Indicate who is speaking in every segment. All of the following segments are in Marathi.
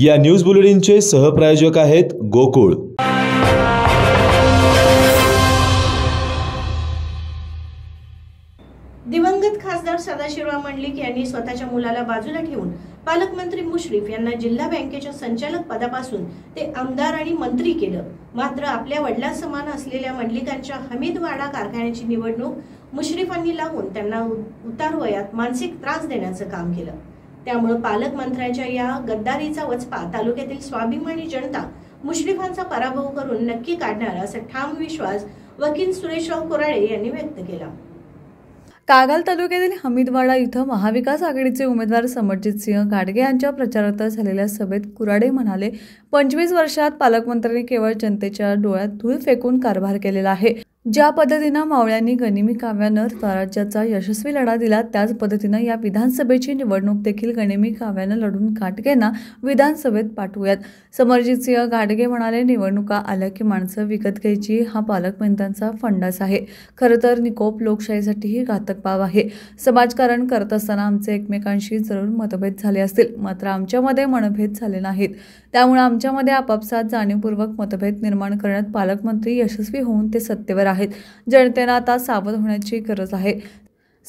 Speaker 1: या न्यूज बुलेटिनचे सहप्रायोजक आहेत गोकुळ
Speaker 2: दिवंगत खासदार सदाशिवराव मंडलिक यांनी स्वतःच्या मुलाला बाजूला ठेवून पालकमंत्री मुश्रीफ यांना जिल्हा बँकेच्या संचालक पदापासून ते आमदार आणि मंत्री केलं मात्र आपल्या वडिलांसमान असलेल्या मंडलिकांच्या हमीदवाडा कारखान्याची निवडणूक मुश्रीफांनी लावून त्यांना उतारवयात मानसिक त्रास देण्याचं काम केलं त्यामुळे पालकमंत्र्यांच्या या गद्दारीचा वचपा तालुक्यातील स्वाभिमानी जनता मुश्रीफांचा पराभव करून नक्की काढणार असा ठाम विश्वास वकील सुरेशराव कोराळे यांनी व्यक्त केला
Speaker 1: कागल तालुक्यातील हमीदवाडा इथं महाविकास आघाडीचे उमेदवार समरजित सिंह घाटगे यांच्या प्रचारार्थ झालेल्या सभेत कुराडे म्हणाले पंचवीस वर्षात पालकमंत्र्यांनी केवळ जनतेच्या डोळ्यात धूळ फेकून कारभार केलेला आहे ज्या पद्धतीनं मावळ्यांनी गनिमी काव्यानं स्वराज्याचा यशस्वी लढा दिला त्याच पद्धतीनं या विधानसभेची निवडणूक देखील गनिमी काव्यानं लढून घाटगेंना विधानसभेत पाठवूयात समरजित सिंह घाटगे म्हणाले निवडणुका आल्या की माणसं विकत घ्यायची हा पालकमंत्र्यांचा फंडास आहे खरं तर निकोप लोकशाहीसाठीही घातक बाब आहे समाजकारण करत असताना आमचे एकमेकांशी जरूर मतभेद झाले असतील मात्र आमच्यामध्ये मनभेद झाले नाहीत त्यामुळे आमच्यामध्ये आपापसात जाणीवपूर्वक मतभेद निर्माण करण्यात पालकमंत्री यशस्वी होऊन ते सत्तेवर आहेत जनतेनं आता सावध होण्याची गरज आहे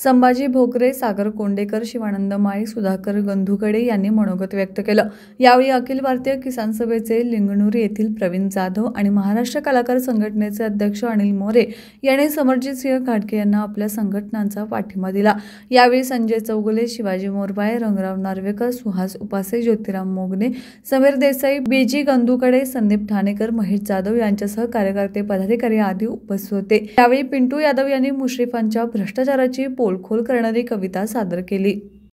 Speaker 1: संभाजी भोकरे सागर कोंडेकर शिवानंद माळी सुधाकर गंधुकडे यांनी मनोगत व्यक्त केलं यावेळी अखिल भारतीय किसान सभेचे लिंगणूर येथील प्रवीण जाधव आणि महाराष्ट्र कलाकार संघटनेचे अध्यक्ष अनिल मोरे यांनी समरजित सिंह घाटके यांना आपल्या संघटनांचा पाठिंबा दिला यावेळी संजय चौगुले शिवाजी मोरबाय रंगराव नार्वेकर सुहास उपासे ज्योतिराम मोगने समीर देसाई बीजी गंधुकडे संदीप ठाणेकर महेश जाधव यांच्यासह कार्यकर्ते पदाधिकारी आदी उपस्थित होते यावेळी पिंटू यादव यांनी मुश्रीफांच्या भ्रष्टाचाराची खोलखोल करणारी कविता सादर केली